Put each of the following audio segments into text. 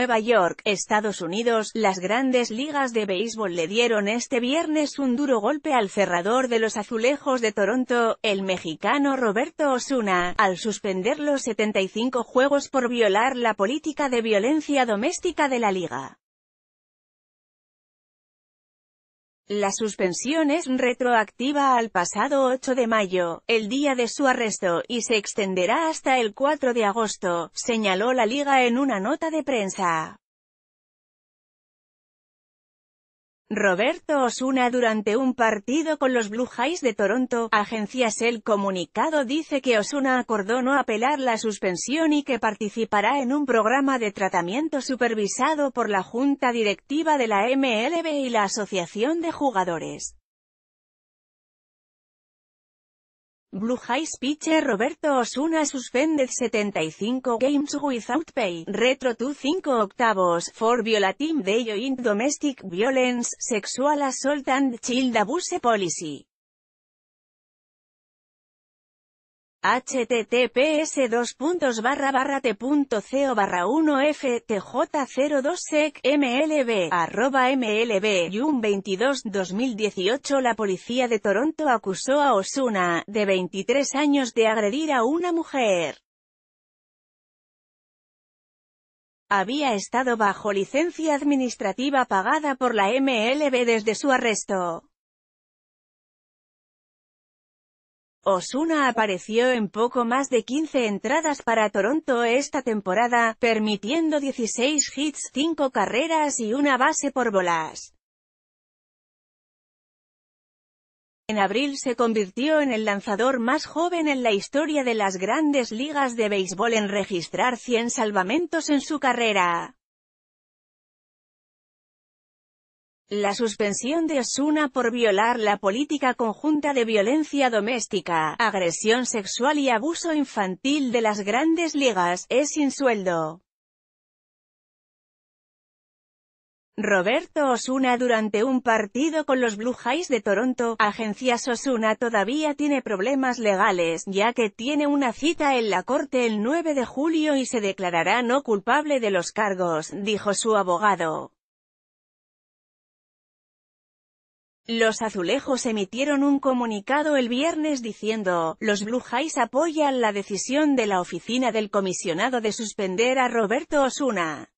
Nueva York, Estados Unidos, las grandes ligas de béisbol le dieron este viernes un duro golpe al cerrador de los azulejos de Toronto, el mexicano Roberto Osuna, al suspender los 75 juegos por violar la política de violencia doméstica de la liga. La suspensión es retroactiva al pasado 8 de mayo, el día de su arresto, y se extenderá hasta el 4 de agosto, señaló la liga en una nota de prensa. Roberto Osuna durante un partido con los Blue Jays de Toronto, agencias El comunicado dice que Osuna acordó no apelar la suspensión y que participará en un programa de tratamiento supervisado por la Junta Directiva de la MLB y la Asociación de Jugadores. Blue High pitcher Roberto Osuna suspended 75 games without pay, retro to 5 octavos, for violating De joint domestic violence, sexual assault and child abuse policy. https dos barra t.co 1 ftj02sec mlb 22 2018 la policía de Toronto acusó a Osuna, de 23 años de agredir a una mujer. Había estado bajo licencia administrativa pagada por la MLB desde su arresto. Osuna apareció en poco más de 15 entradas para Toronto esta temporada, permitiendo 16 hits, 5 carreras y una base por bolas. En abril se convirtió en el lanzador más joven en la historia de las grandes ligas de béisbol en registrar 100 salvamentos en su carrera. La suspensión de Osuna por violar la política conjunta de violencia doméstica, agresión sexual y abuso infantil de las grandes ligas, es sin sueldo. Roberto Osuna durante un partido con los Blue Jays de Toronto, agencias Osuna todavía tiene problemas legales, ya que tiene una cita en la corte el 9 de julio y se declarará no culpable de los cargos, dijo su abogado. Los azulejos emitieron un comunicado el viernes diciendo, los Blue Jays apoyan la decisión de la oficina del comisionado de suspender a Roberto Osuna.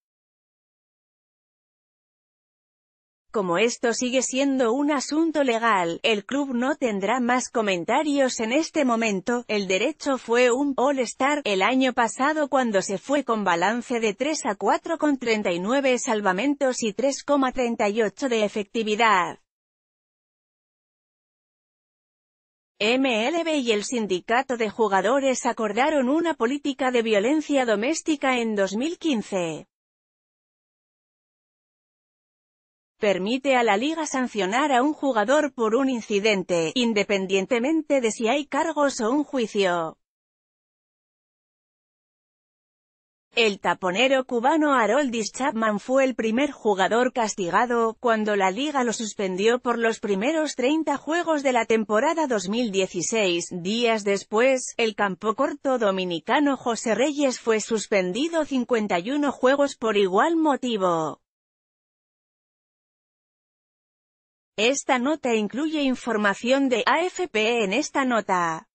Como esto sigue siendo un asunto legal, el club no tendrá más comentarios en este momento. El derecho fue un All-Star el año pasado cuando se fue con balance de 3 a 4 con 39 salvamentos y 3,38 de efectividad. MLB y el sindicato de jugadores acordaron una política de violencia doméstica en 2015. Permite a la liga sancionar a un jugador por un incidente, independientemente de si hay cargos o un juicio. El taponero cubano Haroldis Chapman fue el primer jugador castigado, cuando la liga lo suspendió por los primeros 30 juegos de la temporada 2016. Días después, el campo corto dominicano José Reyes fue suspendido 51 juegos por igual motivo. Esta nota incluye información de AFP e en esta nota.